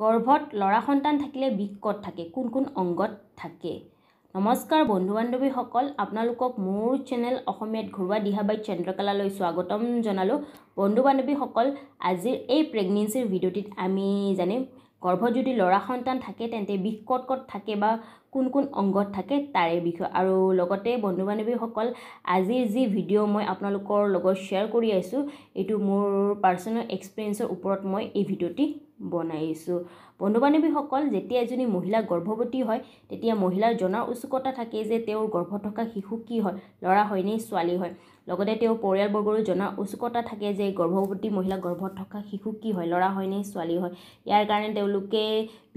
গৰ্ভত ল'ৰা সন্তান থাকিলে বিষ ক'ত থাকে কোন কোন অংগত থাকে নমস্কাৰ বন্ধু বান্ধৱীসকল আপোনালোকক মোৰ চেনেল অসমীয়াত ঘৰুৱা দিহা বাই চন্দ্ৰকলালৈ স্বাগতম জনালোঁ বন্ধু বান্ধৱীসকল আজিৰ এই প্ৰেগনেঞ্চিৰ ভিডিঅ'টিত আমি জানিম গৰ্ভত যদি ল'ৰা সন্তান থাকে তেন্তে বিষ ক'ত ক'ত থাকে বা কোন কোন অংগত থাকে তাৰে বিষয়ে আৰু লগতে বন্ধু বান্ধৱীসকল আজিৰ যি ভিডিঅ' মই আপোনালোকৰ লগত শ্বেয়াৰ কৰি আছোঁ এইটো মোৰ পাৰ্চনেল এক্সপেৰিয়েঞ্চৰ ওপৰত মই এই ভিডিঅ'টি বনাইছোঁ বন্ধু বান্ধৱীসকল যেতিয়া এজনী মহিলা গৰ্ভৱতী হয় তেতিয়া মহিলাৰ জনাৰ উৎসুকতা থাকে যে তেওঁৰ গৰ্ভ থকা শিশু কি হয় ল'ৰা হয়নে ছোৱালী হয় লগতে তেওঁৰ পৰিয়ালবৰ্গৰো জনাৰ উৎসুকতা থাকে যে গৰ্ভৱতী মহিলা গৰ্ভত থকা শিশু কি হয় ল'ৰা হয়নে ছোৱালী হয় ইয়াৰ কাৰণে তেওঁলোকে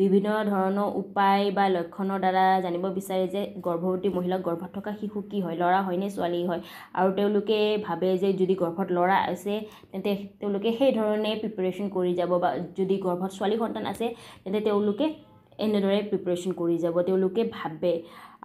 বিভিন্ন ধৰণৰ উপায় বা লক্ষণৰ দ্বাৰা জানিব বিচাৰে যে গৰ্ভৱতী মহিলা গৰ্ভত থকা শিশু কি হয় ল'ৰা হয়নে ছোৱালী হয় আৰু তেওঁলোকে ভাবে যে যদি গৰ্ভত ল'ৰা আছে তেন্তে তেওঁলোকে সেইধৰণে প্ৰিপেৰেশ্যন কৰি যাব বা যদি গৰ্ভত ছোৱালী সন্তান আছে তেন্তে তেওঁলোকে এনেদৰে প্ৰিপেৰেশ্যন কৰি যাব তেওঁলোকে ভাবে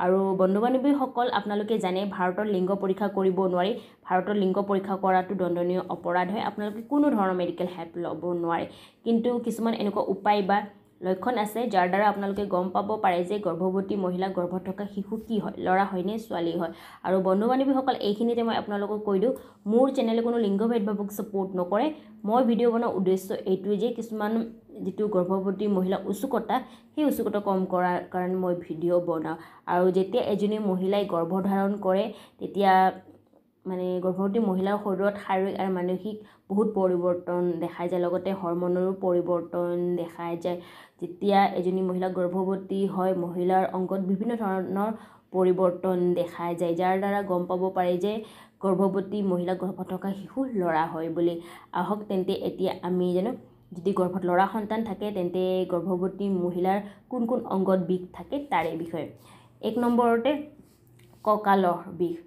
আৰু বন্ধু বান্ধৱীসকল আপোনালোকে জানে ভাৰতৰ লিংগ পৰীক্ষা কৰিব নোৱাৰি ভাৰতৰ লিংগ পৰীক্ষা কৰাটো দণ্ডনীয় অপৰাধ হয় আপোনালোকে কোনো ধৰণৰ মেডিকেল হেল্প ল'ব নোৱাৰে কিন্তু কিছুমান এনেকুৱা উপায় বা লক্ষণ আছে যাৰ দ্বাৰা আপোনালোকে গম পাব পাৰে যে গৰ্ভৱতী মহিলা গৰ্ভত থকা শিশু কি হয় ল'ৰা হয়নে ছোৱালী হয় আৰু বন্ধু বান্ধৱীসকল এইখিনিতে মই আপোনালোকক কৈ দিওঁ মোৰ চেনেলে কোনো লিংগভেদভাৱক ছাপোৰ্ট নকৰে মই ভিডিঅ' বনোৱাৰ উদ্দেশ্য এইটোৱে যে কিছুমান যিটো গৰ্ভৱতী মহিলা উচুকতা সেই উচুকতা কম কৰাৰ কাৰণে মই ভিডিঅ' বনাওঁ আৰু যেতিয়া এজনী মহিলাই গৰ্ভধাৰণ কৰে তেতিয়া মানে গৰ্ভৱতী মহিলাৰ শৰীৰত শাৰীৰিক আৰু মানসিক বহুত পৰিৱৰ্তন দেখা যায় লগতে হৰ্মনৰো পৰিৱৰ্তন দেখাই যায় যেতিয়া এজনী মহিলা গৰ্ভৱতী হয় মহিলাৰ অংগত বিভিন্ন ধৰণৰ পৰিৱৰ্তন দেখাই যায় যাৰ দ্বাৰা গম পাব পাৰি যে গৰ্ভৱতী মহিলা গৰ্ভত থকা শিশু ল'ৰা হয় বুলি আহক তেন্তে এতিয়া আমি জানো যদি গৰ্ভত ল'ৰা সন্তান থাকে তেন্তে গৰ্ভৱতী মহিলাৰ কোন কোন অংগত বিষ থাকে তাৰে বিষয়ে এক নম্বৰতে কঁকালৰ বিষ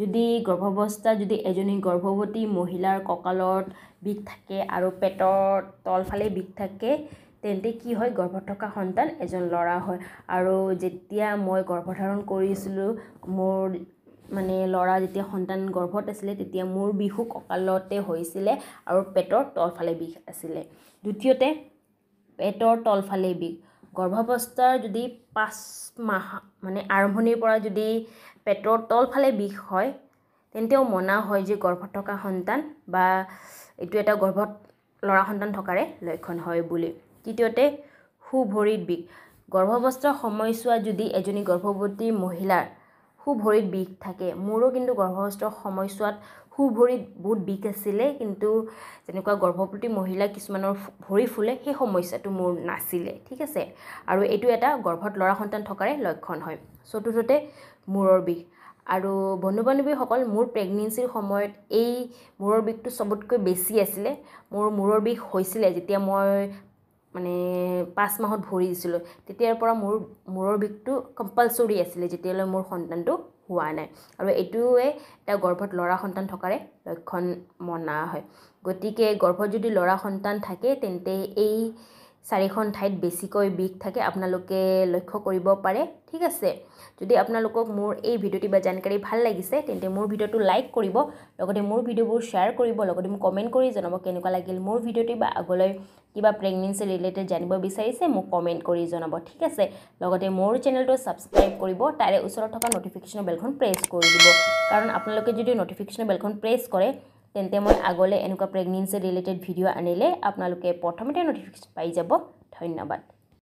যদি গৰ্ভাৱস্থা যদি এজনী গৰ্ভৱতী মহিলাৰ কঁকালত বিষ থাকে আৰু পেটৰ তলফালে বিষ থাকে তেন্তে কি হয় গৰ্ভত থকা সন্তান এজন ল'ৰা হয় আৰু যেতিয়া মই গৰ্ভধাৰণ কৰিছিলোঁ মোৰ মানে ল'ৰা যেতিয়া সন্তান গৰ্ভত আছিলে তেতিয়া মোৰ বিষো কঁকালতে হৈছিলে আৰু পেটৰ তলফালে বিষ আছিলে দ্বিতীয়তে পেটৰ তলফালে বিষ গৰ্ভাৱস্থাৰ যদি পাঁচ মাহ মানে আৰম্ভণিৰ পৰা যদি পেটৰ তলফালে বিষ হয় তেন্তেও মনা হয় যে গৰ্ভত থকা সন্তান বা এইটো এটা গৰ্ভত ল'ৰা সন্তান থকাৰে লক্ষণ হয় বুলি তৃতীয়তে সু ভৰিত বিষ গৰ্ভাৱস্থাৰ সময়ছোৱাত যদি এজনী গৰ্ভৱতী মহিলাৰ সু ভৰিত বিষ থাকে মোৰো কিন্তু গৰ্ভস্থ সময়ছোৱাত সু ভৰিত বহুত বিষ আছিলে কিন্তু যেনেকুৱা গৰ্ভৱতী মহিলা কিছুমানৰ ভৰি ফুলে সেই সমস্যাটো মোৰ নাছিলে ঠিক আছে আৰু এইটো এটা গৰ্ভত ল'ৰা সন্তান থকাৰে লক্ষণ হয় চতুৰ্থতে মূৰৰ বিষ আৰু বন্ধু বান্ধৱীসকল মোৰ প্ৰেগনেঞ্চিৰ সময়ত এই মূৰৰ বিষটো চবতকৈ বেছি আছিলে মোৰ মূৰৰ বিষ হৈছিলে যেতিয়া মই মানে পাঁচ মাহত ভৰি দিছিলোঁ তেতিয়াৰ পৰা মোৰ মূৰৰ বিষটো কম্পালচৰি আছিলে যেতিয়ালৈ মোৰ সন্তানটো হোৱা নাই আৰু এইটোৱে এটা গৰ্ভত ল'ৰা সন্তান থকাৰে লক্ষণ মনা হয় গতিকে গৰ্ভত যদি ল'ৰা সন্তান থাকে তেন্তে এই চাৰিখন ঠাইত বেছিকৈ বিষ থাকে আপোনালোকে লক্ষ্য কৰিব পাৰে ঠিক আছে যদি আপোনালোকক মোৰ এই ভিডিঅ'টি বা জানকাৰী ভাল লাগিছে তেন্তে মোৰ ভিডিঅ'টো লাইক কৰিব লগতে মোৰ ভিডিঅ'বোৰ শ্বেয়াৰ কৰিব লগতে মোক কমেণ্ট কৰি জনাব কেনেকুৱা লাগিল মোৰ ভিডিঅ'টি বা আগলৈ কিবা প্ৰেগনেঞ্চি ৰিলেটেড জানিব বিচাৰিছে মোক কমেণ্ট কৰি জনাব ঠিক আছে লগতে মোৰ চেনেলটো ছাবস্ক্ৰাইব কৰিব তাৰে ওচৰত থকা নটিফিকেশ্যনৰ বেলখন প্ৰেছ কৰি দিব কাৰণ আপোনালোকে যদি নটিফিকেশ্যনৰ বেলখন প্ৰেছ কৰে তেন্তে মই আগলৈ এনেকুৱা প্ৰেগনেঞ্চি ৰিলেটেড ভিডিঅ' আনিলে আপোনালোকে প্ৰথমতে নটিফিকেশ্যন পাই যাব ধন্যবাদ